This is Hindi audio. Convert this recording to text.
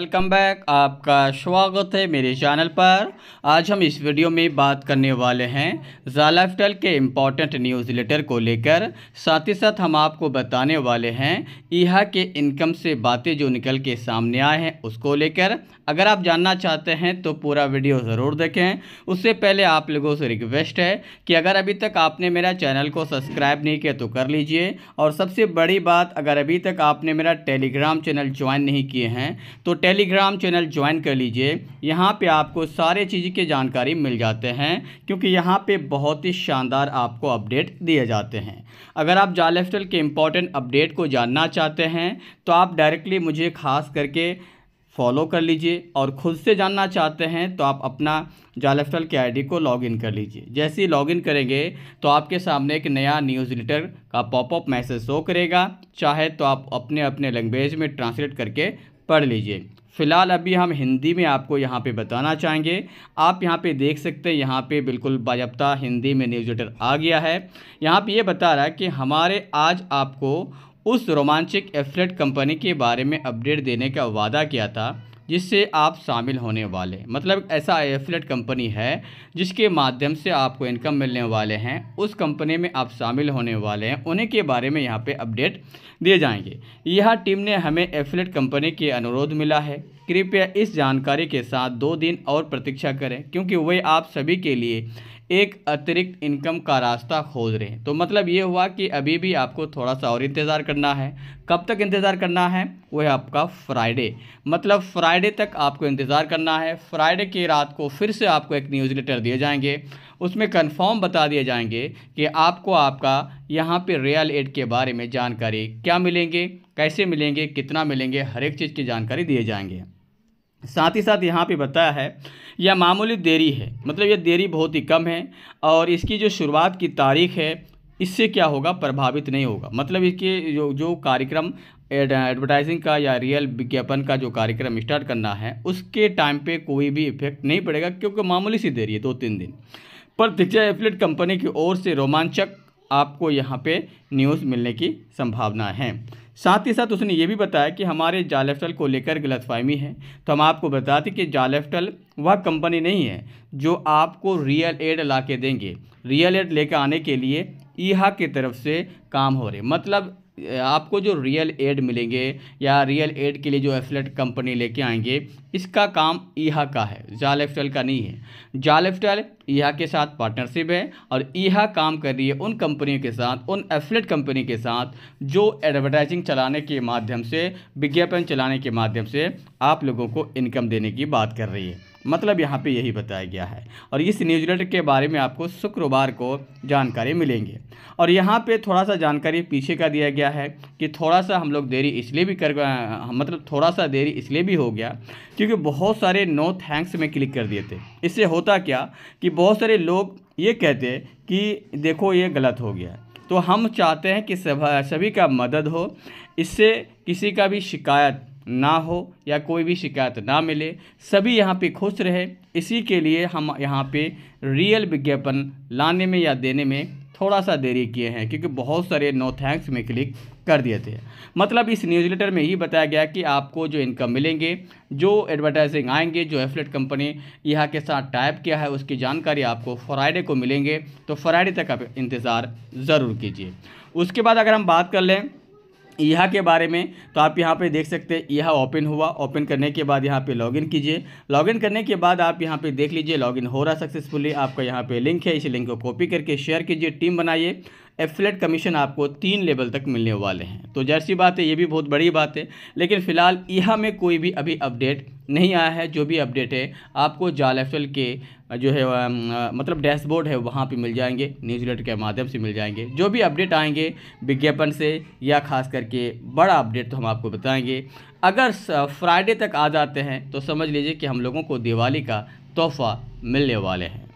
वेलकम बैक आपका स्वागत है मेरे चैनल पर आज हम इस वीडियो में बात करने वाले हैं जालाफ्टल के इम्पॉर्टेंट न्यूज़ लेटर को लेकर साथ ही साथ हम आपको बताने वाले हैं यहाँ के इनकम से बातें जो निकल के सामने आए हैं उसको लेकर अगर आप जानना चाहते हैं तो पूरा वीडियो ज़रूर देखें उससे पहले आप लोगों से रिक्वेस्ट है कि अगर अभी तक आपने मेरा चैनल को सब्सक्राइब नहीं किया तो कर लीजिए और सबसे बड़ी बात अगर अभी तक आपने मेरा टेलीग्राम चैनल ज्वाइन नहीं किए हैं तो टेलीग्राम चैनल ज्वाइन कर लीजिए यहाँ पे आपको सारे चीज़ की जानकारी मिल जाते हैं क्योंकि यहाँ पे बहुत ही शानदार आपको अपडेट दिए जाते हैं अगर आप जालेफ्टल के इम्पॉर्टेंट अपडेट को जानना चाहते हैं तो आप डायरेक्टली मुझे ख़ास करके फॉलो कर लीजिए और ख़ुद से जानना चाहते हैं तो आप अपना जालेफ्टल के आईडी को लॉगिन कर लीजिए जैसे ही लॉगिन करेंगे तो आपके सामने एक नया न्यूज़ लेटर का पॉपअप मैसेज शो करेगा चाहे तो आप अपने अपने लैंग्वेज में ट्रांसलेट करके पढ़ लीजिए फ़िलहाल अभी हम हिंदी में आपको यहाँ पे बताना चाहेंगे आप यहाँ पे देख सकते हैं यहाँ पे बिल्कुल बाबा हिंदी में न्यूज़ लेटर आ गया है यहाँ पे ये यह बता रहा है कि हमारे आज आपको उस रोमांचिक एफलेट कंपनी के बारे में अपडेट देने का वादा किया था जिससे आप शामिल होने वाले मतलब ऐसा एफलेट कंपनी है जिसके माध्यम से आपको इनकम मिलने वाले हैं उस कंपनी में आप शामिल होने वाले हैं उन्हें के बारे में यहाँ पे अपडेट दिए जाएंगे यह टीम ने हमें एफिलेट कंपनी के अनुरोध मिला है कृपया इस जानकारी के साथ दो दिन और प्रतीक्षा करें क्योंकि वे आप सभी के लिए एक अतिरिक्त इनकम का रास्ता खोज रहे हैं तो मतलब ये हुआ कि अभी भी आपको थोड़ा सा और इंतज़ार करना है कब तक इंतज़ार करना है वह है आपका फ्राइडे मतलब फ्राइडे तक आपको इंतज़ार करना है फ्राइडे की रात को फिर से आपको एक न्यूज़ लेटर दिए जाएंगे उसमें कंफर्म बता दिए जाएंगे कि आपको आपका यहाँ पर रियल एड के बारे में जानकारी क्या मिलेंगे कैसे मिलेंगे कितना मिलेंगे हर एक चीज़ की जानकारी दिए जाएंगे साथ ही साथ यहाँ पे बताया है यह मामूली देरी है मतलब यह देरी बहुत ही कम है और इसकी जो शुरुआत की तारीख है इससे क्या होगा प्रभावित नहीं होगा मतलब इसके जो जो कार्यक्रम एडवर्टाइजिंग का या रियल विज्ञापन का जो कार्यक्रम स्टार्ट करना है उसके टाइम पे कोई भी इफेक्ट नहीं पड़ेगा क्योंकि मामूली सी देरी है दो तीन दिन पर दिग्जय एफलेट कंपनी की ओर से रोमांचक आपको यहाँ पे न्यूज़ मिलने की संभावना है साथ ही साथ उसने ये भी बताया कि हमारे जालेफ्टल को लेकर गलतफहमी है तो हम आपको बताते कि जालेफ्टल वह कंपनी नहीं है जो आपको रियल एड ला के देंगे रियल एड लेकर आने के लिए ईहा की तरफ से काम हो रहे मतलब आपको जो रियल एड मिलेंगे या रियल एड के लिए जो एफलेट कंपनी लेके आएंगे इसका काम ईहा का है जाल एफ का नहीं है जाल एफ ईहा के साथ पार्टनरशिप है और ईहा काम कर रही है उन कंपनियों के साथ उन एफलेट कंपनी के साथ जो एडवर्टाइजिंग चलाने के माध्यम से विज्ञापन चलाने के माध्यम से आप लोगों को इनकम देने की बात कर रही है मतलब यहाँ पे यही बताया गया है और इस न्यूज़लेटर के बारे में आपको शुक्रवार को जानकारी मिलेंगे और यहाँ पे थोड़ा सा जानकारी पीछे का दिया गया है कि थोड़ा सा हम लोग देरी इसलिए भी कर मतलब थोड़ा सा देरी इसलिए भी हो गया क्योंकि बहुत सारे नो थैंक्स में क्लिक कर दिए थे इससे होता क्या कि बहुत सारे लोग ये कहते कि देखो ये गलत हो गया तो हम चाहते हैं कि सभी का मदद हो इससे किसी का भी शिकायत ना हो या कोई भी शिकायत ना मिले सभी यहाँ पे खुश रहे इसी के लिए हम यहाँ पे रियल विज्ञापन लाने में या देने में थोड़ा सा देरी किए हैं क्योंकि बहुत सारे नो थैंक्स में क्लिक कर दिए थे मतलब इस न्यूज़ लेटर में ही बताया गया कि आपको जो इनकम मिलेंगे जो एडवर्टाइजिंग आएंगे जो एफलेट कंपनी यहाँ के साथ टाइप किया है उसकी जानकारी आपको फ्राइडे को मिलेंगे तो फ्राइडे तक आप इंतज़ार ज़रूर कीजिए उसके बाद अगर हम बात कर लें यह के बारे में तो आप यहाँ पे देख सकते हैं यह ओपन हुआ ओपन करने के बाद यहाँ पे लॉगिन कीजिए लॉगिन करने के बाद आप यहाँ पे देख लीजिए लॉगिन हो रहा सक्सेसफुली आपका यहाँ पे लिंक है इस लिंक को कॉपी करके शेयर कीजिए टीम बनाइए एफिलेट कमीशन आपको तीन लेवल तक मिलने वाले हैं तो जैसी बात है ये भी बहुत बड़ी बात है लेकिन फ़िलहाल यह में कोई भी अभी अपडेट नहीं आया है जो भी अपडेट है आपको जाल एफ के जो है मतलब डैशबोर्ड है वहाँ पे मिल जाएंगे न्यूज़ लेटर के माध्यम से मिल जाएंगे जो भी अपडेट आएंगे विज्ञापन से या खास करके बड़ा अपडेट तो हम आपको बताएंगे अगर फ्राइडे तक आ जाते हैं तो समझ लीजिए कि हम लोगों को दिवाली का तोहफा मिलने वाले हैं